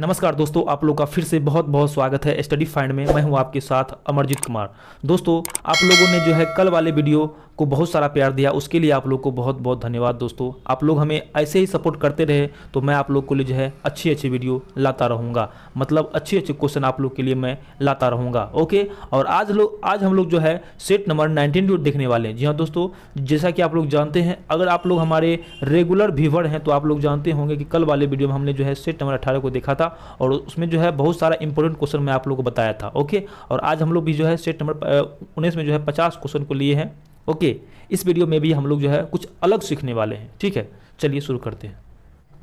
नमस्कार दोस्तों आप लोग का फिर से बहुत बहुत स्वागत है स्टडी फाइंड में मैं हूं आपके साथ अमरजीत कुमार दोस्तों आप लोगों ने जो है कल वाले वीडियो को बहुत सारा प्यार दिया उसके लिए आप लोग को बहुत बहुत धन्यवाद दोस्तों आप लोग हमें ऐसे ही सपोर्ट करते रहे तो मैं आप लोग को लिए जो है अच्छी अच्छी वीडियो लाता रहूँगा मतलब अच्छे अच्छे क्वेश्चन आप लोग के लिए मैं लाता रहूँगा ओके और आज लोग आज हम लोग जो है सेट नंबर नाइनटीन देखने वाले हैं जी हाँ दोस्तों जैसा कि आप लोग जानते हैं अगर आप लोग हमारे रेगुलर व्यूवर हैं तो आप लोग जानते होंगे कि कल वाले वीडियो में हमने जो है सेट नंबर अट्ठारह को देखा था था और उसमें जो है बहुत सारा इंपॉर्टेंट क्वेश्चन मैं आप लोगों को बताया था ओके और आज हम लोग भी जो है सेट नंबर उन्नीस में जो है पचास क्वेश्चन को लिए हैं ओके इस वीडियो में भी हम लोग जो है कुछ अलग सीखने वाले हैं ठीक है चलिए शुरू करते हैं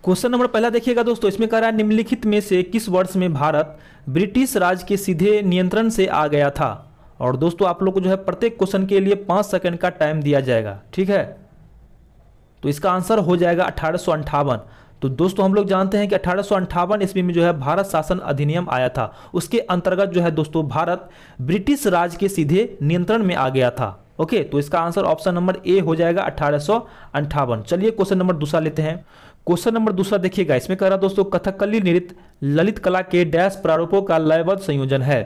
क्वेश्चन नंबर पहला देखिएगा दोस्तों इसमें कह रहा है निम्नलिखित में से किस वर्ष में भारत ब्रिटिश राज के सीधे नियंत्रण से आ गया था और दोस्तों आप लोग को जो है प्रत्येक क्वेश्चन के लिए पांच सेकंड का टाइम दिया जाएगा ठीक है तो इसका आंसर हो जाएगा अठारह तो दोस्तों हम लोग जानते हैं कि अठारह ईस्वी में जो है भारत शासन अधिनियम आया था उसके अंतर्गत जो है दोस्तों भारत ब्रिटिश राज के सीधे नियंत्रण में आ गया था ओके तो इसका आंसर ऑप्शन नंबर ए हो जाएगा अठारह चलिए क्वेश्चन नंबर दूसरा लेते हैं क्वेश्चन नंबर दूसरा देखिएगा इसमें कह रहा दोस्तों कथकली नृत्य ललित कला के डैश प्रारूपों का लयबद्ध संयोजन है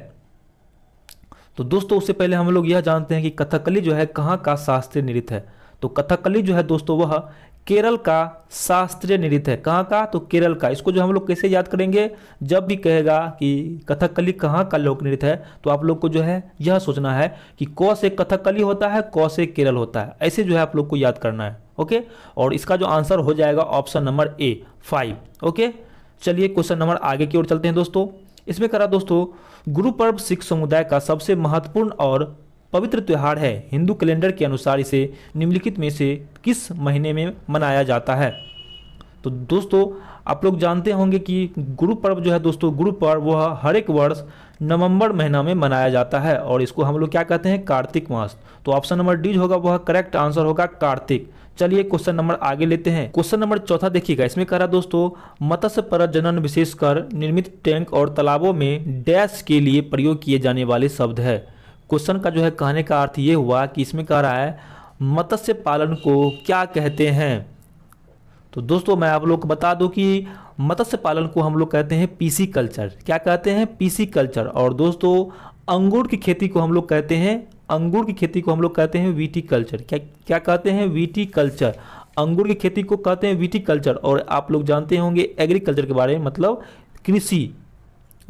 तो दोस्तों उससे पहले हम लोग यह जानते हैं कि कथकली जो है कहाँ का शास्त्रीय नृत्य है तो कथकली जो है दोस्तों वह केरल का शास्त्रीय नृत्य है कहाँ का तो केरल का इसको जो हम लोग कैसे याद करेंगे जब भी कहेगा कि कथकली कहाँ का लोक नृत्य है तो आप लोग को जो है यह सोचना है कि क से कथकली होता है क से केरल होता है ऐसे जो है आप लोग को याद करना है ओके और इसका जो आंसर हो जाएगा option number A five okay चलिए क्वेश्चन नंबर आगे की ओर चलते हैं दोस्तों इसमें करा दोस्तों गुरु पर्व सिख समुदाय का सबसे महत्वपूर्ण और पवित्र त्यौहार है हिंदू कैलेंडर के अनुसार इसे निम्नलिखित में से किस महीने में मनाया जाता है तो दोस्तों आप लोग जानते होंगे कि गुरु पर्व जो है दोस्तों गुरु पर्व वह हर एक वर्ष नवंबर महीना में मनाया जाता है और इसको हम लोग क्या कहते हैं कार्तिक मास तो ऑप्शन नंबर डी होगा वह करेक्ट आंसर होगा कार्तिक चलिए क्वेश्चन नंबर आगे लेते हैं क्वेश्चन नंबर चौथा देखिएगा इसमें कह रहा दोस्तों मत्स्य प्रजनन विशेषकर निर्मित टैंक और तालाबों में डैश के लिए प्रयोग किए जाने वाले शब्द है क्वेश्चन का जो है कहने का अर्थ ये हुआ कि इसमें कह रहा है मत्स्य पालन को क्या कहते हैं तो दोस्तों मैं आप लोग को बता दूं कि मत्स्य पालन को हम लोग कहते हैं पीसी कल्चर क्या कहते हैं पीसी कल्चर और दोस्तों अंगूर की खेती को हम लोग कहते हैं अंगूर की खेती को हम लोग कहते हैं वीटी कल्चर क्या क्या कहते हैं वीटी कल्चर अंगूर की खेती को कहते हैं वीटी कल्चर और आप लोग जानते होंगे एग्रीकल्चर के बारे में मतलब कृषि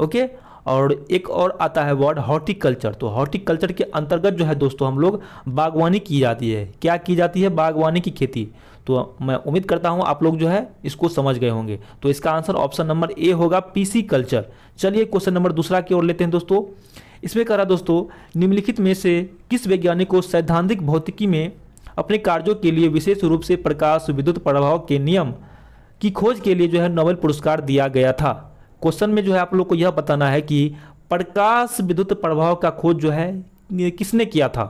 ओके और एक और आता है वर्ड हॉर्टिकल्चर तो हॉर्टिकल्चर के अंतर्गत जो है दोस्तों हम लोग बागवानी की जाती है क्या की जाती है बागवानी की खेती तो मैं उम्मीद करता हूँ आप लोग जो है इसको समझ गए होंगे तो इसका आंसर ऑप्शन नंबर ए होगा पीसी कल्चर चलिए क्वेश्चन नंबर दूसरा की ओर लेते हैं दोस्तों इसमें कह रहा दोस्तों निम्नलिखित में से किस वैज्ञानिक को सैद्धांतिक भौतिकी में अपने कार्यों के लिए विशेष रूप से प्रकाश विद्युत प्रभाव के नियम की खोज के लिए जो है नोबेल पुरस्कार दिया गया था क्वेश्चन में जो है आप लोग को यह बताना है कि प्रकाश विद्युत प्रभाव का खोज जो है किसने किया था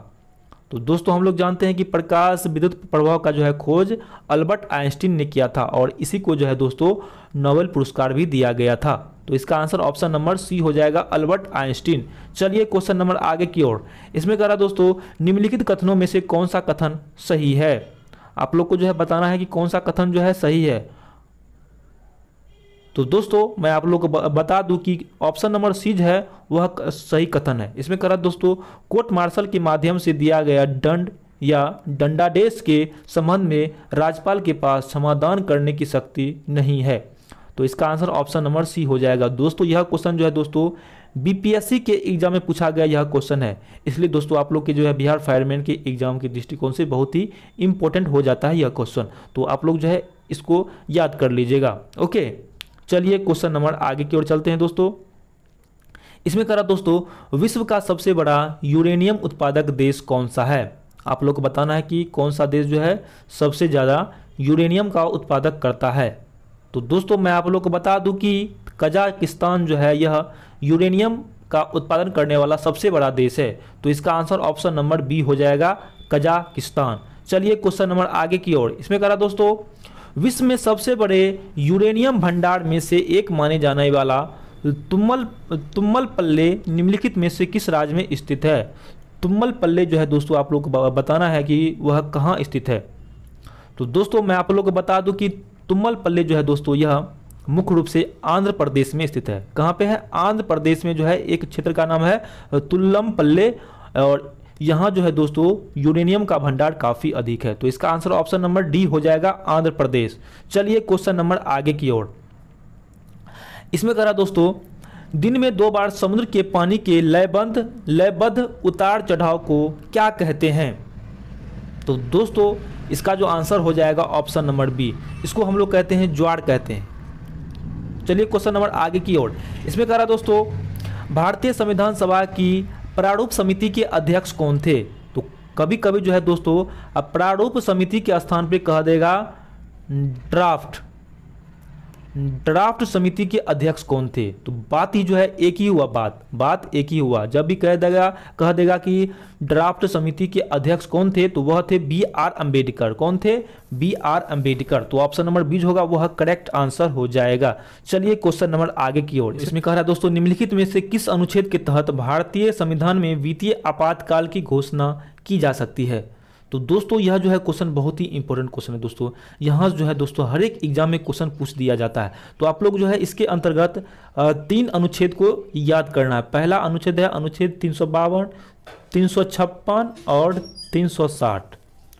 तो दोस्तों हम लोग जानते हैं कि प्रकाश विद्युत प्रभाव का जो है खोज अल्बर्ट आइंस्टीन ने किया था और इसी को जो है दोस्तों नोबेल पुरस्कार भी दिया गया था तो इसका आंसर ऑप्शन नंबर सी हो जाएगा अल्बर्ट आइंस्टीन चलिए क्वेश्चन नंबर आगे की ओर इसमें कह रहा दोस्तों निम्नलिखित कथनों में से कौन सा कथन सही है आप लोग को जो है बताना है कि कौन सा कथन जो है सही है तो दोस्तों मैं आप लोग को बता दूं कि ऑप्शन नंबर सी जो है वह सही कथन है इसमें करा दोस्तों कोर्ट मार्शल के माध्यम से दिया गया दंड या दंडादेश के संबंध में राज्यपाल के पास समाधान करने की शक्ति नहीं है तो इसका आंसर ऑप्शन नंबर सी हो जाएगा दोस्तों यह क्वेश्चन जो है दोस्तों बीपीएससी के एग्जाम में पूछा गया यह क्वेश्चन है इसलिए दोस्तों आप लोग के जो है बिहार फायरमैन के एग्जाम के दृष्टिकोण से बहुत ही इंपॉर्टेंट हो जाता है यह क्वेश्चन तो आप लोग जो है इसको याद कर लीजिएगा ओके चलिए क्वेश्चन नंबर आगे की ओर चलते हैं दोस्तों इसमें करा दोस्तों विश्व का सबसे बड़ा यूरेनियम उत्पादक देश कौन सा है आप लोग को बताना है कि कौन सा देश जो है सबसे ज़्यादा यूरेनियम का उत्पादक करता है तो दोस्तों मैं आप लोग को बता दूं कि कजाकिस्तान जो है यह यूरेनियम का उत्पादन करने वाला सबसे बड़ा देश है तो इसका आंसर ऑप्शन नंबर बी हो जाएगा कजाकिस्तान चलिए क्वेश्चन नंबर आगे की ओर इसमें करा दोस्तों विश्व में सबसे बड़े यूरेनियम भंडार में से एक माने जाने वाला तुम्मल तुम्मल पल्ले निम्नलिखित में से किस राज्य में स्थित है तुम्मल पल्ले जो है दोस्तों आप लोग को बताना है कि वह कहाँ स्थित है तो दोस्तों मैं आप लोग को बता दूं कि तुम्मल पल्ले जो है दोस्तों यह मुख्य रूप से आंध्र प्रदेश में स्थित है कहाँ पे है आंध्र प्रदेश में जो है एक क्षेत्र का नाम है तुल्लम पल्ले और यहां जो है दोस्तों यूरेनियम का भंडार काफी अधिक है तो इसका आंसर ऑप्शन नंबर डी हो जाएगा आंध्र प्रदेश चलिए क्वेश्चन नंबर आगे की ओर इसमें कह रहा दोस्तों दिन में दो बार समुद्र के पानी के लयबंध लयबद्ध उतार चढ़ाव को क्या कहते हैं तो दोस्तों इसका जो आंसर हो जाएगा ऑप्शन नंबर बी इसको हम लोग कहते हैं ज्वार कहते हैं चलिए क्वेश्चन नंबर आगे की ओर इसमें कह रहा दोस्तों भारतीय संविधान सभा की प्रारूप समिति के अध्यक्ष कौन थे तो कभी कभी जो है दोस्तों अब प्रारूप समिति के स्थान पर कह देगा ड्राफ्ट ड्राफ्ट समिति के अध्यक्ष कौन थे तो बात ही जो है एक ही हुआ बात बात एक ही हुआ जब भी कह देगा कह देगा कि ड्राफ्ट समिति के अध्यक्ष कौन थे तो वह थे बी आर अंबेडकर कौन थे बी आर अंबेडकर तो ऑप्शन नंबर बीज होगा वह करेक्ट आंसर हो जाएगा चलिए क्वेश्चन नंबर आगे की ओर इसमें कह रहा है दोस्तों निम्नलिखित में से किस अनुच्छेद के तहत भारतीय संविधान में वित्तीय आपातकाल की घोषणा की जा सकती है तो दोस्तों यह जो है क्वेश्चन बहुत ही इंपॉर्टेंट क्वेश्चन है दोस्तों यहाँ जो है दोस्तों हर एक एग्जाम में क्वेश्चन पूछ दिया जाता है तो आप लोग जो है इसके अंतर्गत तीन अनुच्छेद को याद करना है पहला अनुच्छेद है अनुच्छेद तीन सौ बावन तीन सौ छप्पन और तीन सौ साठ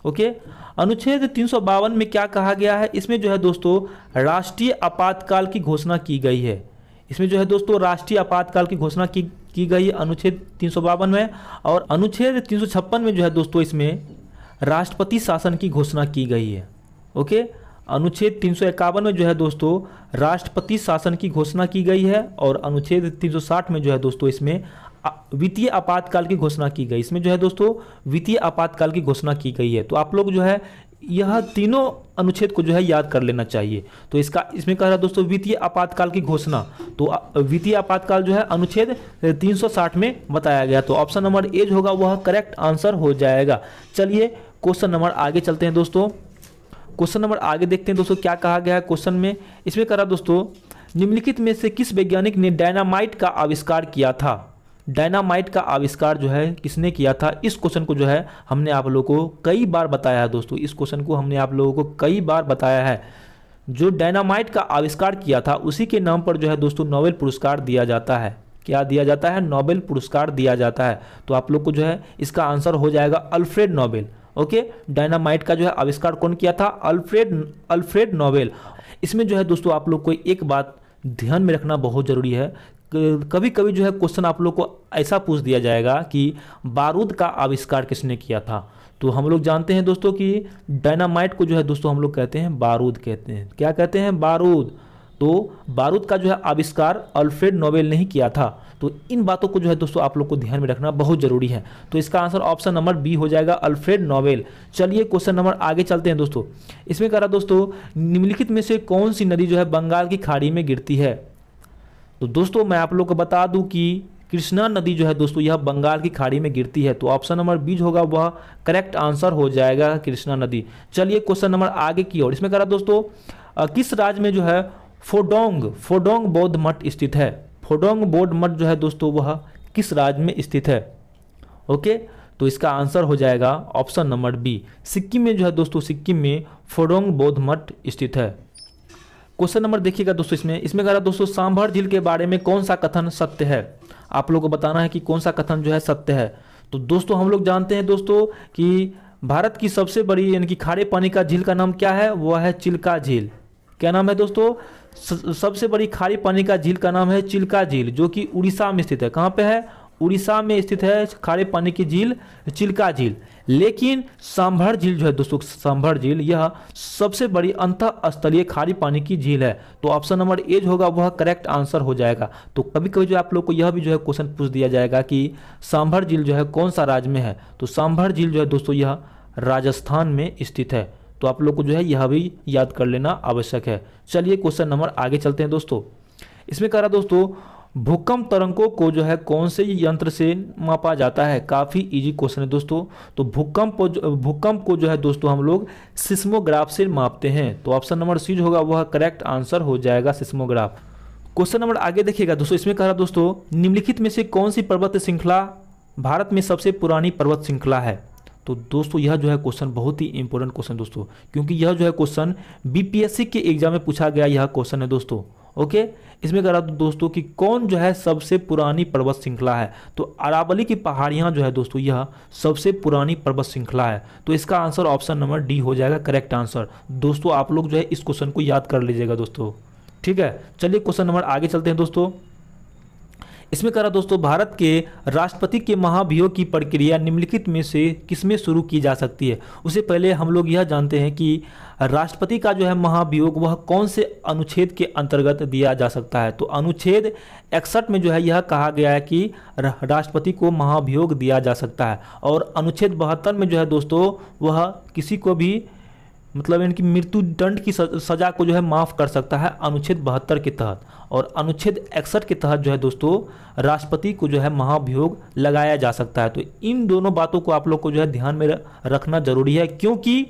ओके अनुच्छेद तीन सौ बावन में क्या कहा गया है इसमें जो है दोस्तों राष्ट्रीय आपातकाल की घोषणा की गई है इसमें जो है दोस्तों राष्ट्रीय आपातकाल की घोषणा की की गई अनुच्छेद तीन में और अनुच्छेद तीन में जो है दोस्तों इसमें राष्ट्रपति शासन की घोषणा की गई है ओके अनुच्छेद तीन में जो है दोस्तों राष्ट्रपति शासन की घोषणा की गई है और अनुच्छेद 360 में जो है दोस्तों इसमें वित्तीय आपातकाल की घोषणा की गई इसमें जो है दोस्तों वित्तीय आपातकाल की घोषणा की गई है तो आप लोग जो है यह तीनों अनुच्छेद को जो है याद कर लेना चाहिए तो इसका इसमें कह रहा है दोस्तों वित्तीय आपातकाल की घोषणा तो वित्तीय आपातकाल जो है अनुच्छेद 360 में बताया गया तो ऑप्शन नंबर ए जो होगा वह करेक्ट आंसर हो जाएगा चलिए क्वेश्चन नंबर आगे चलते हैं दोस्तों क्वेश्चन नंबर आगे देखते हैं दोस्तों क्या कहा गया है क्वेश्चन में इसमें कह रहा दोस्तों निम्नलिखित में से किस वैज्ञानिक ने डायनामाइट का आविष्कार किया था डायनामाइट का आविष्कार जो है किसने किया था इस क्वेश्चन को जो है हमने आप लोगों को कई बार बताया है दोस्तों इस क्वेश्चन को हमने आप लोगों को कई बार बताया है जो डायनामाइट का आविष्कार किया था उसी के नाम पर जो है दोस्तों नोबेल पुरस्कार दिया जाता है क्या दिया जाता है नोबेल पुरस्कार दिया जाता है तो आप लोग को जो है इसका आंसर हो जाएगा अल्फ्रेड नोबेल ओके डायनामाइट का जो है आविष्कार कौन किया था अल्फ्रेड अल्फ्रेड नोवेल इसमें जो है दोस्तों आप लोग को एक बात ध्यान में रखना बहुत ज़रूरी है कभी कभी जो है क्वेश्चन आप लोग को ऐसा पूछ दिया जाएगा कि बारूद का आविष्कार किसने किया था तो हम लोग जानते हैं दोस्तों कि डायनामाइट को जो है दोस्तों हम लोग कहते हैं बारूद कहते हैं क्या कहते हैं बारूद तो बारूद का जो है आविष्कार अल्फ्रेड नोबेल ने ही किया था तो इन बातों को जो है दोस्तों आप लोग को ध्यान में रखना बहुत जरूरी है तो इसका आंसर ऑप्शन नंबर बी हो जाएगा अल्फ्रेड नोबेल चलिए क्वेश्चन नंबर आगे चलते हैं दोस्तों इसमें कह रहा दोस्तों निम्नलिखित में से कौन सी नदी जो है बंगाल की खाड़ी में गिरती है तो दोस्तों मैं आप लोग को बता दूँ कि कृष्णा नदी जो है दोस्तों यह बंगाल की खाड़ी में गिरती है तो ऑप्शन नंबर बी जो होगा वह करेक्ट आंसर हो जाएगा कृष्णा नदी चलिए क्वेश्चन नंबर आगे की ओर इसमें कह रहा दोस्तों किस राज्य में जो है फोडोंग फोडोंग बौद्ध मठ स्थित है फोडोंग बौद्ध मठ जो है दोस्तों वह किस राज्य में स्थित है ओके तो इसका आंसर हो जाएगा ऑप्शन नंबर बी सिक्किम में जो है दोस्तों सिक्किम में फोडोंग बौद्ध मठ स्थित है क्वेश्चन नंबर देखिएगा दोस्तों इसमें इसमें कह रहा दोस्तों सांभर झील के बारे में कौन सा कथन सत्य है आप लोगों को बताना है कि कौन सा कथन जो है सत्य है तो दोस्तों हम लोग जानते हैं दोस्तों कि भारत की सबसे बड़ी यानी कि खारे पानी का झील का नाम क्या है वह है चिल्का झील क्या नाम है दोस्तों सबसे बड़ी खारी पानी का झील का नाम है चिल्का झील जो कि उड़ीसा में स्थित है कहाँ पे है उड़ीसा में स्थित है खारे पानी की झील चिल्का झील लेकिन सांभर झील जो है दोस्तों सांभर झील यह सबसे बड़ी अंत स्थलीय खारी पानी की झील है तो ऑप्शन नंबर ए जो होगा वह करेक्ट आंसर हो जाएगा तो कभी कभी जो आप लोग को यह भी जो है क्वेश्चन पूछ दिया जाएगा कि सांभर झील जो है कौन सा राज्य में है तो सांभर झील जो है दोस्तों यह राजस्थान में स्थित है तो आप लोग को जो है यह भी याद कर लेना आवश्यक है चलिए क्वेश्चन नंबर आगे चलते हैं दोस्तों इसमें कह रहा दोस्तों भूकंप तरंगों को जो है कौन से यंत्र से मापा जाता है काफ़ी इजी क्वेश्चन है दोस्तों तो भूकंप भूकंप को जो है दोस्तों हम लोग सिस्मोग्राफ से मापते हैं तो ऑप्शन नंबर सी जो होगा वह करेक्ट आंसर हो जाएगा सिस्मोग्राफ क्वेश्चन नंबर आगे देखिएगा दोस्तों इसमें कह रहा दोस्तों निम्नलिखित में से कौन सी पर्वत श्रृंखला भारत में सबसे पुरानी पर्वत श्रृंखला है तो दोस्तों यह जो है क्वेश्चन बहुत ही इंपॉर्टेंट क्वेश्चन दोस्तों क्योंकि यह जो है क्वेश्चन बीपीएससी के एग्जाम में पूछा गया यह क्वेश्चन है दोस्तों ओके इसमें कह रहा था दोस्तों कि कौन जो है सबसे पुरानी पर्वत श्रृंखला है तो अरावली की पहाड़ियां जो है दोस्तों यह सबसे पुरानी पर्वत श्रृंखला है तो इसका आंसर ऑप्शन नंबर डी हो जाएगा करेक्ट आंसर दोस्तों आप लोग जो है इस क्वेश्चन को याद कर लीजिएगा दोस्तों ठीक है चलिए क्वेश्चन नंबर आगे चलते हैं दोस्तों इसमें करा दोस्तों भारत के राष्ट्रपति के महाभियोग की प्रक्रिया निम्नलिखित में से किसमें शुरू की जा सकती है उससे पहले हम लोग यह जानते हैं कि राष्ट्रपति का जो है महाभियोग वह कौन से अनुच्छेद के अंतर्गत दिया जा सकता है तो अनुच्छेद इकसठ में जो है यह कहा गया है कि राष्ट्रपति को महाभियोग दिया जा सकता है और अनुच्छेद बहत्तर में जो है दोस्तों वह किसी को भी मतलब इनकी मृत्यु दंड की सजा को जो है माफ़ कर सकता है अनुच्छेद बहत्तर के तहत और अनुच्छेद इकसठ के तहत जो है दोस्तों राष्ट्रपति को जो है महाभियोग लगाया जा सकता है तो इन दोनों बातों को आप लोग को जो है ध्यान में रखना जरूरी है क्योंकि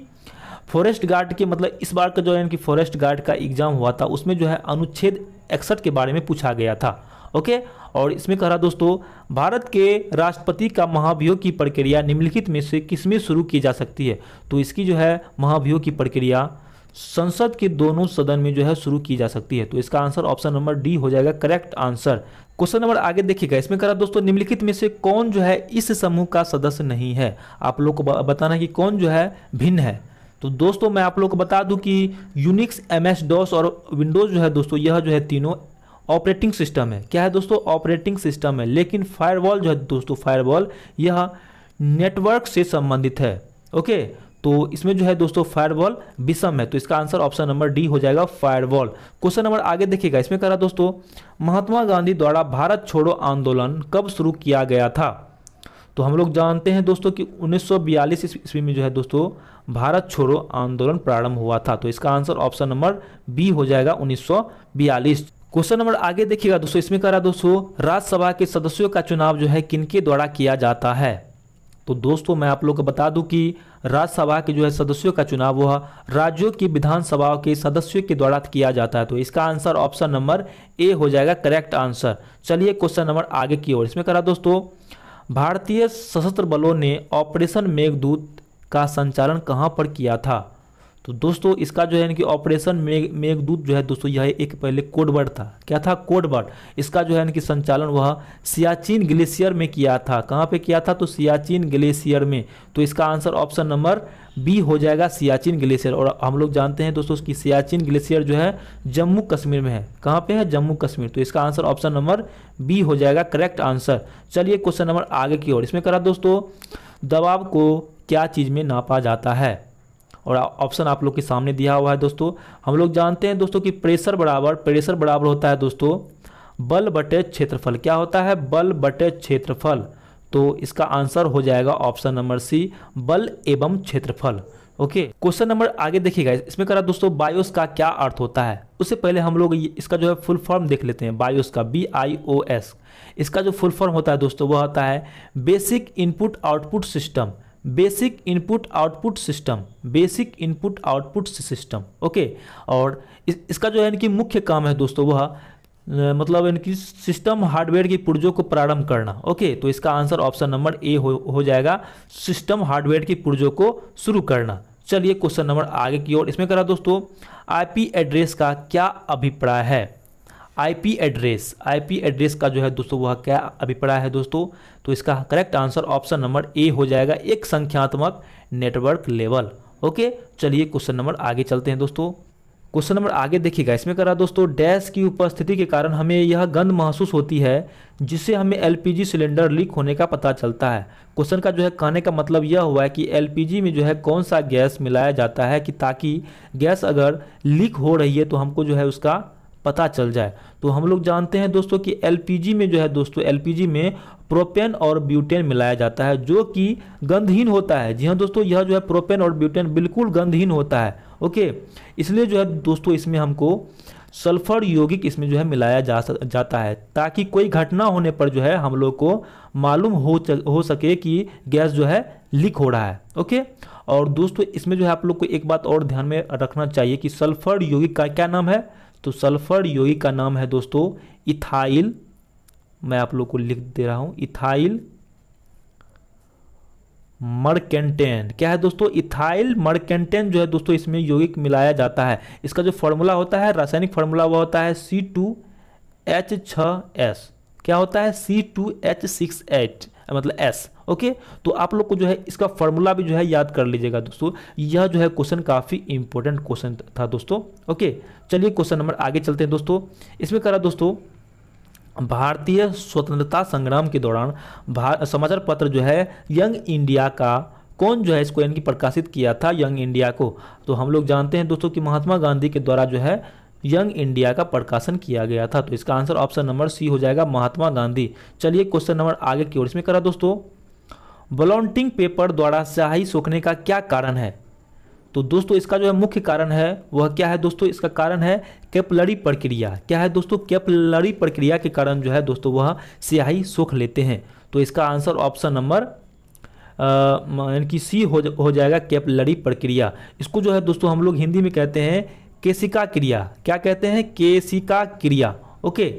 फॉरेस्ट गार्ड के मतलब इस बार का जो है इनकी फॉरेस्ट गार्ड का एग्जाम हुआ था उसमें जो है अनुच्छेद इकसठ के बारे में पूछा गया था ओके और इसमें कह रहा दोस्तों भारत के राष्ट्रपति का महाभियोग की प्रक्रिया निम्नलिखित में से किसमें शुरू की जा सकती है तो इसकी जो है महाभियोग की प्रक्रिया संसद के दोनों सदन में जो है शुरू की जा सकती है तो इसका आंसर ऑप्शन नंबर डी हो जाएगा करेक्ट आंसर क्वेश्चन नंबर आगे देखिएगा इसमें करा दोस्तों निम्नलिखित में से कौन जो है इस समूह का सदस्य नहीं है आप लोग को बताना है कि कौन जो है भिन्न है तो दोस्तों मैं आप लोग को बता दूं कि यूनिक्स एम एस डॉस और विंडोज जो है दोस्तों यह जो है तीनों ऑपरेटिंग सिस्टम है क्या है दोस्तों ऑपरेटिंग सिस्टम है लेकिन फायरवॉल जो है दोस्तों फायरवॉल यह नेटवर्क से संबंधित है ओके तो इसमें जो है दोस्तों फायरवॉल विषम है तो इसका आंसर ऑप्शन नंबर डी हो जाएगा फायरवॉल क्वेश्चन नंबर आगे देखिएगा इसमें कह रहा दोस्तों महात्मा गांधी द्वारा भारत छोड़ो आंदोलन कब शुरू किया गया था तो हम लोग जानते हैं दोस्तों कि 1942 ईस्वी में जो है दोस्तों भारत छोड़ो आंदोलन प्रारंभ हुआ था तो इसका आंसर ऑप्शन नंबर बी हो जाएगा 1942 क्वेश्चन नंबर आगे देखिएगा दोस्तों इसमें कह रहा दोस्तों राज्यसभा के सदस्यों का चुनाव जो है किनके द्वारा किया जाता है तो दोस्तों मैं आप लोग को बता दूं कि राज्यसभा के जो है सदस्यों का चुनाव वह राज्यों की विधानसभा के सदस्यों के द्वारा किया जाता है तो इसका आंसर ऑप्शन नंबर ए हो जाएगा करेक्ट आंसर चलिए क्वेश्चन नंबर आगे की ओर इसमें करा दोस्तों भारतीय सशस्त्र बलों ने ऑपरेशन मेघदूत का संचालन कहाँ पर किया था तो दोस्तों इसका जो है कि ऑपरेशन मेघ मेघदूत जो है दोस्तों यह एक पहले कोडवर्ड था क्या था कोडवर्ड इसका जो है कि संचालन वह सियाचिन ग्लेशियर में किया था कहाँ पे किया था तो सियाचिन ग्लेशियर में तो इसका आंसर ऑप्शन नंबर बी हो जाएगा सियाचिन ग्लेशियर और हम लोग जानते हैं दोस्तों कि सियाचिन ग्लेशियर जो है जम्मू कश्मीर में है कहाँ पे है जम्मू कश्मीर तो इसका आंसर ऑप्शन नंबर बी हो जाएगा करेक्ट आंसर चलिए क्वेश्चन नंबर आगे की ओर इसमें करा दोस्तों दबाव को क्या चीज़ में नापा जाता है और ऑप्शन आप लोग के सामने दिया हुआ है दोस्तों हम लोग जानते हैं दोस्तों कि प्रेशर बराबर प्रेशर बराबर होता है दोस्तों बल बटे क्षेत्रफल क्या होता है बल बटे क्षेत्रफल तो इसका आंसर हो जाएगा ऑप्शन नंबर सी बल एवं क्षेत्रफल ओके क्वेश्चन नंबर आगे देखिएगा इसमें करा दोस्तों बायोस का क्या अर्थ होता है उससे पहले हम लोग इसका जो है फुल फॉर्म देख लेते हैं बायोस का बी आई ओ एस इसका जो फुल फॉर्म होता है दोस्तों वह होता है basic input output system basic input output system basic input output system okay और इस, इसका जो है इनकी मुख्य काम है दोस्तों वह मतलब इनकी सिस्टम हार्डवेयर की पुर्जों को प्रारंभ करना ओके तो इसका आंसर ऑप्शन नंबर ए हो, हो जाएगा सिस्टम हार्डवेयर की पुर्जों को शुरू करना चलिए क्वेश्चन नंबर आगे की ओर इसमें करा दोस्तों आईपी एड्रेस का क्या अभिप्राय है आईपी एड्रेस आईपी एड्रेस का जो है दोस्तों वह क्या अभिप्राय है दोस्तों तो इसका correct answer option number A हो जाएगा एक संख्यात्मक नेटवर्क लेवल ओके चलिए क्वेश्चन नंबर आगे चलते हैं दोस्तों क्वेश्चन नंबर आगे देखिएगा इसमें करा रहा दोस्तों डैश की उपस्थिति के कारण हमें यह गंध महसूस होती है जिससे हमें एलपीजी सिलेंडर लीक होने का पता चलता है क्वेश्चन का जो है कहने का मतलब यह हुआ है कि एलपीजी में जो है कौन सा गैस मिलाया जाता है कि ताकि गैस अगर लीक हो रही है तो हमको जो है उसका पता चल जाए तो हम लोग जानते हैं दोस्तों कि एलपीजी में जो है दोस्तों एलपीजी में प्रोपेन और ब्यूटेन मिलाया जाता है जो कि गंधहीन होता है जी हाँ दोस्तों यह जो है प्रोपेन और ब्यूटेन बिल्कुल गंधहीन होता है ओके इसलिए जो है दोस्तों इसमें हमको सल्फर यौगिक इसमें जो है मिलाया जा जाता है ताकि कोई घटना होने पर जो है हम लोग को मालूम हो हो सके कि गैस जो है लीक हो रहा है ओके और दोस्तों इसमें जो है आप लोग को एक बात और ध्यान में रखना चाहिए कि सल्फर यौगिक का क्या नाम है तो सल्फर यौगिक का नाम है दोस्तों इथाइल मैं आप लोग को लिख दे रहा हूं इथाइल मर्केंटेन क्या है दोस्तों इथाइल मर्केंटेन जो है दोस्तों इसमें यौगिक मिलाया जाता है इसका जो फॉर्मूला होता है रासायनिक फॉर्मूला वह होता है सी टू एच छ एस क्या होता है C two H six eight मतलब एस ओके तो आप लोग को जो है इसका फॉर्मूला भी जो है याद कर लीजिएगा दोस्तों यह जो है क्वेश्चन काफ़ी इंपॉर्टेंट क्वेश्चन था दोस्तों ओके चलिए क्वेश्चन नंबर आगे चलते हैं दोस्तों इसमें करा दोस्तों भारतीय स्वतंत्रता संग्राम के दौरान समाचार पत्र जो है यंग इंडिया का कौन जो है इसको यानी कि प्रकाशित किया था यंग इंडिया को तो हम लोग जानते हैं दोस्तों कि महात्मा गांधी के द्वारा जो है यंग इंडिया का प्रकाशन किया गया था तो इसका आंसर ऑप्शन नंबर सी हो जाएगा महात्मा गांधी चलिए क्वेश्चन नंबर आगे की ओर इसमें करा दोस्तों वॉलंटिंग पेपर द्वारा स्याही सोखने का क्या कारण है तो दोस्तों इसका जो है मुख्य कारण है वह क्या है दोस्तों इसका कारण है कैपलरी प्रक्रिया क्या है दोस्तों कैपलरी प्रक्रिया के कारण जो है दोस्तों वह स्याही सोख लेते हैं तो इसका आंसर ऑप्शन नंबर यानी कि सी हो, जा, हो जाएगा कैपलरी प्रक्रिया इसको जो है दोस्तों हम लोग हिंदी में कहते हैं केसिका क्रिया क्या कहते हैं केसिका क्रिया ओके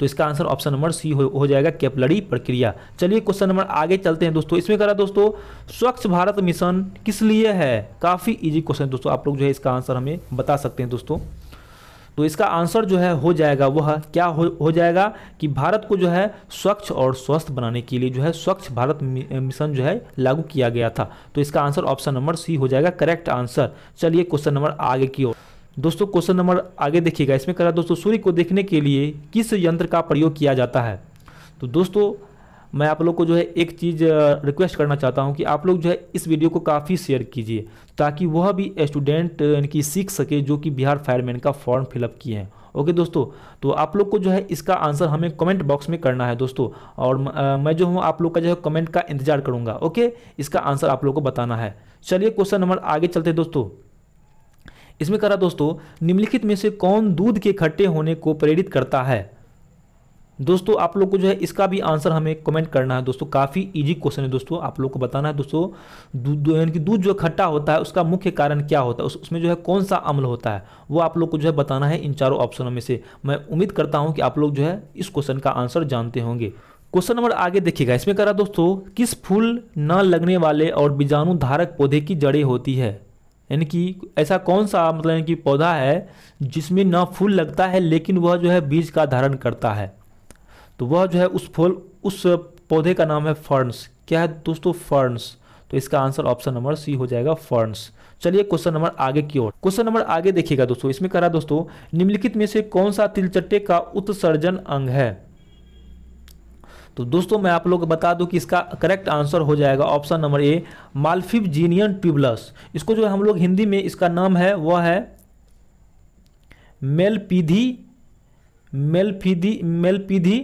तो इसका आंसर ऑप्शन नंबर सी हो, हो जाएगा कैपलरी प्रक्रिया चलिए क्वेश्चन नंबर आगे चलते हैं दोस्तों इसमें करा दोस्तों स्वच्छ भारत मिशन किस लिए है काफ़ी इजी क्वेश्चन दोस्तों आप लोग जो है इसका आंसर हमें बता सकते हैं दोस्तों तो इसका आंसर जो है हो जाएगा वह क्या हो, हो जाएगा कि भारत को जो है स्वच्छ और स्वस्थ बनाने के लिए जो है स्वच्छ भारत मिशन जो है लागू किया गया था तो इसका आंसर ऑप्शन नंबर सी हो जाएगा करेक्ट आंसर चलिए क्वेश्चन नंबर आगे की ओर दोस्तों क्वेश्चन नंबर आगे देखिएगा इसमें कह रहा दोस्तों सूर्य को देखने के लिए किस यंत्र का प्रयोग किया जाता है तो दोस्तों मैं आप लोग को जो है एक चीज़ रिक्वेस्ट करना चाहता हूँ कि आप लोग जो है इस वीडियो को काफ़ी शेयर कीजिए ताकि वह भी स्टूडेंट इनकी सीख सके जो कि बिहार फायरमैन का फॉर्म फिलअप किए हैं ओके दोस्तों तो आप लोग को जो है इसका आंसर हमें कमेंट बॉक्स में करना है दोस्तों और मैं जो हूँ आप लोग का जो है कमेंट का इंतजार करूँगा ओके इसका आंसर आप लोग को बताना है चलिए क्वेश्चन नंबर आगे चलते दोस्तों इसमें करा दोस्तों निम्नलिखित में से कौन दूध के खट्टे होने को प्रेरित करता है दोस्तों आप लोग को जो है इसका भी आंसर हमें कमेंट करना है दोस्तों काफ़ी इजी क्वेश्चन है दोस्तों आप लोग को बताना है दोस्तों दूध यानी कि दूध जो खट्टा होता है उसका मुख्य कारण क्या होता है उस, उसमें जो है कौन सा अम्ल होता है वो आप लोग को जो है बताना है इन चारों ऑप्शनों में से मैं उम्मीद करता हूँ कि आप लोग जो है इस क्वेश्चन का आंसर जानते होंगे क्वेश्चन नंबर आगे देखिएगा इसमें करा दोस्तों किस फूल न लगने वाले और बीजाणु धारक पौधे की जड़ें होती है यानी कि ऐसा कौन सा मतलब यानी कि पौधा है जिसमें ना फूल लगता है लेकिन वह जो है बीज का धारण करता है तो वह जो है उस फूल उस पौधे का नाम है फर्न्स क्या है दोस्तों फर्न्स तो इसका आंसर ऑप्शन नंबर सी हो जाएगा फर्न्स चलिए क्वेश्चन नंबर आगे की ओर क्वेश्चन नंबर आगे देखिएगा दोस्तों इसमें करा दोस्तों निम्नलिखित में से कौन सा तिलचट्टे का उत्सर्जन अंग है तो दोस्तों मैं आप लोग को बता दूं कि इसका करेक्ट आंसर हो जाएगा ऑप्शन नंबर ए जीनियन ट्यूबलस इसको जो हम लोग हिंदी में इसका नाम है वह है मेलपीधी मेलपीधी मेलपीधी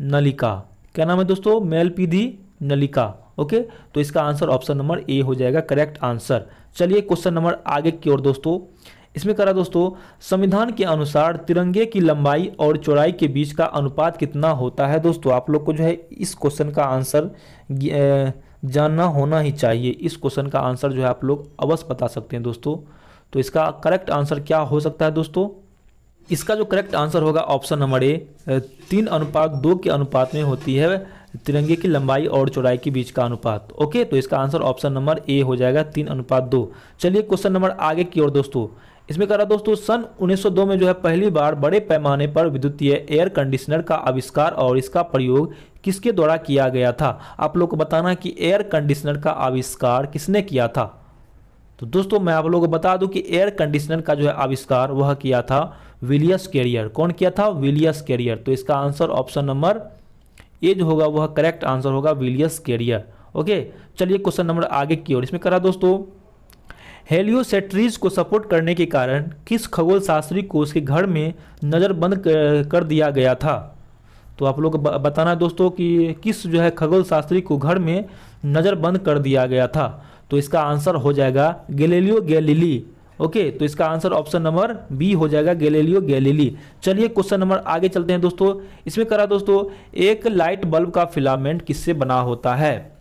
नलिका क्या नाम है दोस्तों मेलपीधी नलिका ओके तो इसका आंसर ऑप्शन नंबर ए हो जाएगा करेक्ट आंसर चलिए क्वेश्चन नंबर आगे की ओर दोस्तों इसमें करा दोस्तों संविधान के अनुसार तिरंगे की लंबाई और चौड़ाई के बीच का अनुपात कितना होता है दोस्तों आप लोग को जो है इस क्वेश्चन का आंसर जानना होना ही चाहिए इस क्वेश्चन का आंसर जो है आप लोग अवश्य बता सकते हैं दोस्तों तो इसका करेक्ट आंसर क्या हो सकता है दोस्तों इसका जो करेक्ट आंसर होगा ऑप्शन नंबर ए तीन अनुपात दो के अनुपात में होती है तिरंगे की लंबाई और चौड़ाई के बीच का अनुपात ओके तो इसका आंसर ऑप्शन नंबर ए हो जाएगा तीन अनुपात दो चलिए क्वेश्चन नंबर आगे की ओर दोस्तों इसमें कह रहा दोस्तों सन 1902 में जो है पहली बार बड़े पैमाने पर विद्युतीय एयर कंडीशनर का आविष्कार और इसका प्रयोग किसके द्वारा किया गया था आप लोग को बताना कि एयर कंडीशनर का आविष्कार किसने किया था तो दोस्तों मैं आप लोगों को बता दूं कि एयर कंडीशनर का जो है आविष्कार वह किया था विलियस कैरियर कौन किया था विलियस कैरियर तो इसका आंसर ऑप्शन नंबर ए जो होगा वह करेक्ट आंसर होगा विलियस कैरियर ओके चलिए क्वेश्चन नंबर आगे की ओर इसमें करा दोस्तों हेलियोसेट्रीज को सपोर्ट करने के कारण किस खगोल शास्त्री को उसके घर में नज़रबंद कर दिया गया था तो आप लोग बताना दोस्तों कि किस जो है खगोल शास्त्री को घर में नज़रबंद कर दिया गया था तो इसका आंसर हो जाएगा गेलेलियो गैलीली ओके तो इसका आंसर ऑप्शन नंबर बी हो जाएगा गेलेलियो गैलीली चलिए क्वेश्चन नंबर आगे चलते हैं दोस्तों इसमें करा दोस्तों एक लाइट बल्ब का फिलामेंट किससे बना होता है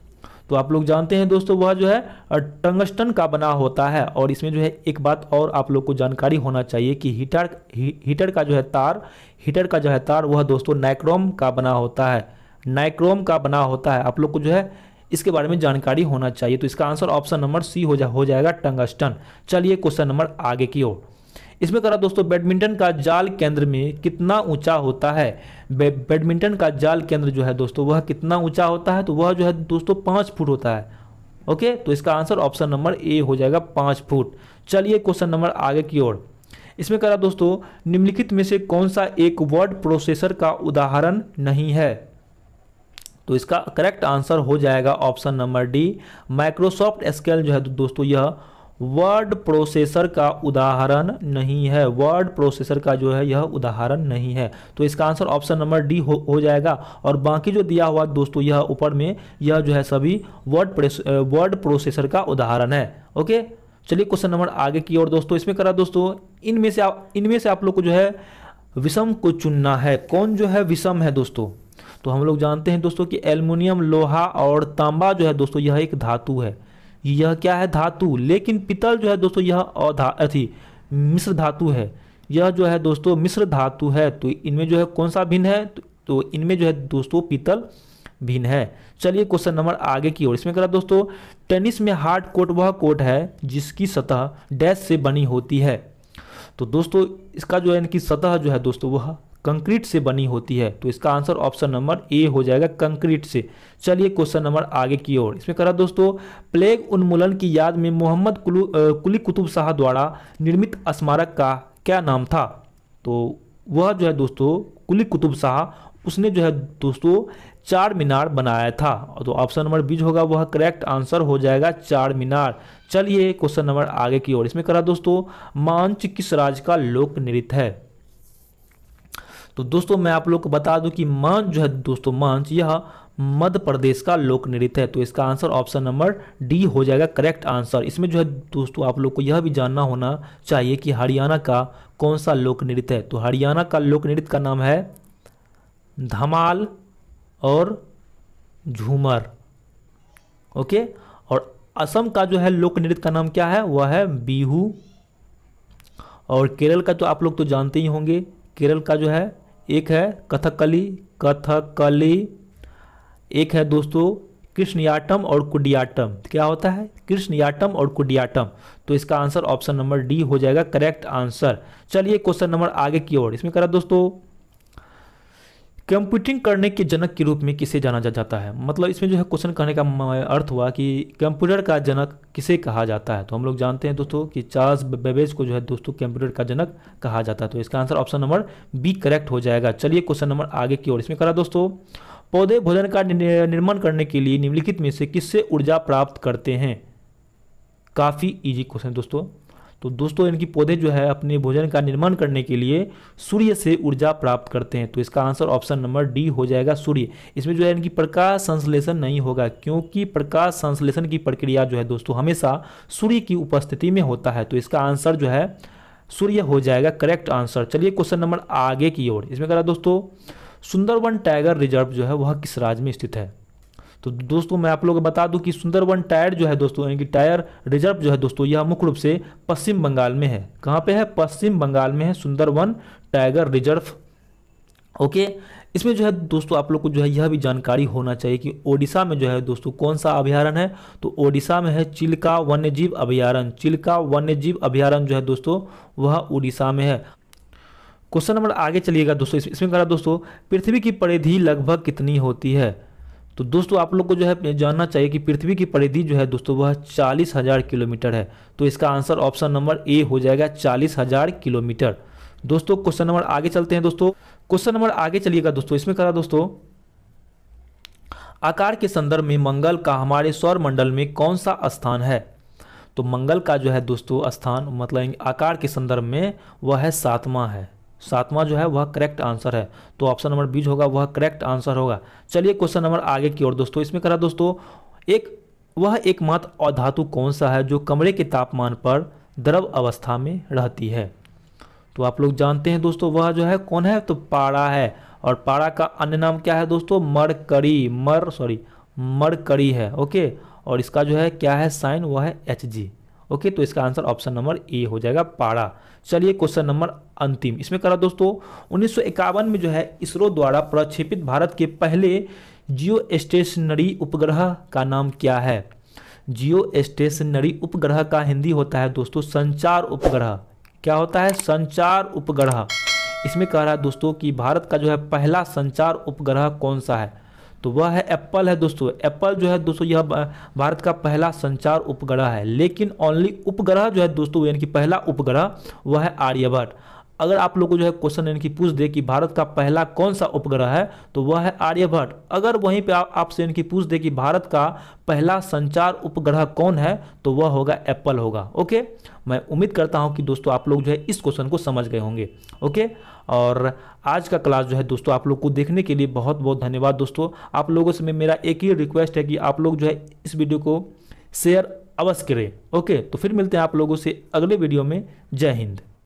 तो आप लोग जानते हैं दोस्तों वह जो है टंगस्टन का बना होता है और इसमें जो है एक बात और आप लोग को जानकारी होना चाहिए कि हीटर ही, हीटर का जो है तार हीटर का जो है तार वह दोस्तों नाइक्रोम का बना होता है नाइक्रोम का बना होता है आप लोग को जो है इसके बारे में जानकारी होना चाहिए तो इसका आंसर ऑप्शन नंबर सी हो जा हो जाएगा टंगस्टन चलिए क्वेश्चन नंबर आगे की ओर इसमें करा दोस्तों बैडमिंटन का जाल केंद्र में कितना ऊंचा होता है बैडमिंटन का जाल केंद्र जो है दोस्तों वह कितना ऊंचा होता है तो वह जो है दोस्तों पाँच फुट होता है ओके तो इसका आंसर ऑप्शन नंबर ए हो जाएगा पाँच फुट चलिए क्वेश्चन नंबर आगे की ओर इसमें करा दोस्तों निम्नलिखित में से कौन सा एक वर्ड प्रोसेसर का उदाहरण नहीं है तो इसका करेक्ट आंसर हो जाएगा ऑप्शन नंबर डी माइक्रोसॉफ्ट स्केल जो है दोस्तों यह वर्ड प्रोसेसर का उदाहरण नहीं है वर्ड प्रोसेसर का जो है यह उदाहरण नहीं है तो इसका आंसर ऑप्शन नंबर डी हो, हो जाएगा और बाकी जो दिया हुआ दोस्तों यह ऊपर में यह जो है सभी वर्ड वर्ड प्रोसेसर का उदाहरण है ओके चलिए क्वेश्चन नंबर आगे की ओर दोस्तों इसमें करा दोस्तों इनमें से इनमें से आप लोग को जो है विषम को चुनना है कौन जो है विषम है दोस्तों तो हम लोग जानते हैं दोस्तों कि एल्युमिनियम लोहा और तांबा जो है दोस्तों यह एक धातु है यह क्या है धातु लेकिन पितल जो है दोस्तों यह अधा अथी मिश्र धातु है यह जो है दोस्तों मिश्र धातु है तो इनमें जो है कौन सा भिन्न है तो, तो इनमें जो है दोस्तों पीतल भिन्न है चलिए क्वेश्चन नंबर आगे की ओर इसमें कह रहा दोस्तों टेनिस में हार्ड कोट वह कोट है जिसकी सतह डैश से बनी होती है तो दोस्तों इसका जो है इनकी सतह जो है दोस्तों वह कंक्रीट से बनी होती है तो इसका आंसर ऑप्शन नंबर ए हो जाएगा कंक्रीट से चलिए क्वेश्चन नंबर आगे की ओर इसमें करा दोस्तों प्लेग उन्मूलन की याद में मोहम्मद कुली कुतुब शाह द्वारा निर्मित स्मारक का क्या नाम था तो वह जो है दोस्तों कुली कुतुब शाह उसने जो है दोस्तों चार मीनार बनाया था तो ऑप्शन नंबर बी होगा वह करेक्ट आंसर हो जाएगा चार मीनार चलिए क्वेश्चन नंबर आगे की ओर इसमें करा दोस्तों मांच किस राज्य का लोक नृत्य है तो दोस्तों मैं आप लोग को बता दूं कि मंच जो है दोस्तों मंच यह मध्य प्रदेश का लोक नृत्य है तो इसका आंसर ऑप्शन नंबर डी हो जाएगा करेक्ट आंसर इसमें जो है दोस्तों आप लोग को यह भी जानना होना चाहिए कि हरियाणा का कौन सा लोक नृत्य है तो हरियाणा का लोक नृत्य का नाम है धमाल और झूमर ओके और असम का जो है लोक नृत्य का नाम क्या है वह है बीहू और केरल का तो आप लोग तो जानते ही होंगे केरल का जो है एक है कथकली कथकली एक है दोस्तों कृष्णयाटम और कुडियाटम क्या होता है कृष्णयाटम और कुडियाटम तो इसका आंसर ऑप्शन नंबर डी हो जाएगा करेक्ट आंसर चलिए क्वेश्चन नंबर आगे की ओर इसमें करा दोस्तों कंप्यूटिंग करने के जनक के रूप में किसे जाना जा जाता है मतलब इसमें जो है क्वेश्चन कहने का अर्थ हुआ कि कंप्यूटर का जनक किसे कहा जाता है तो हम लोग जानते हैं दोस्तों कि चार्ल्स बेबेज को जो है दोस्तों कंप्यूटर का जनक कहा जाता है तो इसका answer option number B correct हो जाएगा चलिए क्वेश्चन नंबर आगे की ओर इसमें करा दोस्तों पौधे भोजन का निर्माण करने के लिए निम्नलिखित में से किससे ऊर्जा प्राप्त करते हैं काफ़ी ईजी क्वेश्चन दोस्तों तो दोस्तों इनकी पौधे जो है अपने भोजन का निर्माण करने के लिए सूर्य से ऊर्जा प्राप्त करते हैं तो इसका आंसर ऑप्शन नंबर डी हो जाएगा सूर्य इसमें जो है इनकी प्रकाश संश्लेषण नहीं होगा क्योंकि प्रकाश संश्लेषण की प्रक्रिया जो है दोस्तों हमेशा सूर्य की उपस्थिति में होता है तो इसका आंसर जो है सूर्य हो जाएगा करेक्ट आंसर चलिए क्वेश्चन नंबर आगे की ओर इसमें कह रहा दोस्तों सुंदरवन टाइगर रिजर्व जो है वह किस राज्य में स्थित है तो दोस्तों मैं आप लोगों को बता दूं कि सुंदरवन टायर जो है दोस्तों यानी कि टायर रिजर्व जो है दोस्तों यह मुख्य रूप से पश्चिम बंगाल में है कहाँ पे है पश्चिम बंगाल में है सुंदरवन टाइगर रिजर्व ओके इसमें जो है दोस्तों आप लोग को जो है यह भी जानकारी होना चाहिए कि ओडिशा में जो है दोस्तों कौन सा अभ्यारण है तो ओडिशा में है चिल्का वन्यजीव अभ्यारण चिल्का वन्यजीव अभ्यारण जो है दोस्तों वह उड़ीसा में है क्वेश्चन नंबर आगे चलिएगा दोस्तों इसमें कह रहा दोस्तों पृथ्वी की परिधि लगभग कितनी होती है तो दोस्तों आप लोग को जो है जानना चाहिए कि पृथ्वी की परिधि जो है दोस्तों वह चालीस हजार किलोमीटर है तो इसका आंसर ऑप्शन नंबर ए हो जाएगा चालीस हजार किलोमीटर दोस्तों क्वेश्चन नंबर आगे चलते हैं दोस्तों क्वेश्चन नंबर आगे चलिएगा दोस्तों इसमें करा दोस्तों आकार के संदर्भ में मंगल का हमारे सौर मंडल में कौन सा स्थान है तो मंगल का जो है दोस्तों स्थान मतलब आकार के संदर्भ में वह है सातवां है सातवां जो है वह करेक्ट आंसर है तो ऑप्शन नंबर बीज होगा वह करेक्ट आंसर होगा चलिए क्वेश्चन नंबर आगे की ओर दोस्तों इसमें करा दोस्तों एक वह एकमात्र अधातु कौन सा है जो कमरे के तापमान पर द्रव अवस्था में रहती है तो आप लोग जानते हैं दोस्तों वह जो है कौन है तो पारा है और पारा का अन्य नाम क्या है दोस्तों मरकरी मर सॉरी मरकरी है ओके और इसका जो है क्या है साइन वह है एच जी ओके तो इसका आंसर ऑप्शन नंबर ए हो जाएगा पारा चलिए क्वेश्चन नंबर अंतिम इसमें करा दोस्तों उन्नीस में जो है इसरो द्वारा प्रक्षेपित भारत के पहले जियो स्टेशनरी उपग्रह का नाम क्या है जियो स्टेशनरी उपग्रह का हिंदी होता है दोस्तों संचार उपग्रह क्या होता है संचार उपग्रह इसमें कह रहा है दोस्तों कि भारत का जो है पहला संचार उपग्रह कौन सा है तो वह है एप्पल है दोस्तों एप्पल जो है दोस्तों यह भारत का पहला संचार उपग्रह है लेकिन ओनली उपग्रह जो है दोस्तों यानी कि पहला उपग्रह वह है आर्यभट्ट अगर आप लोग को जो है क्वेश्चन इनकी पूछ दे कि भारत का पहला कौन सा उपग्रह है तो वह है आर्यभट्ट अगर वहीं पे आपसे इनकी पूछ दे कि भारत का पहला संचार उपग्रह कौन है तो वह होगा एप्पल होगा ओके मैं उम्मीद करता हूं कि दोस्तों आप लोग जो है इस क्वेश्चन को समझ गए होंगे ओके और आज का क्लास जो है दोस्तों आप लोग को देखने के लिए बहुत बहुत धन्यवाद दोस्तों आप लोगों से मेरा एक ही रिक्वेस्ट है कि आप लोग जो है इस वीडियो को शेयर अवश्य करें ओके तो फिर मिलते हैं आप लोगों से अगले वीडियो में जय हिंद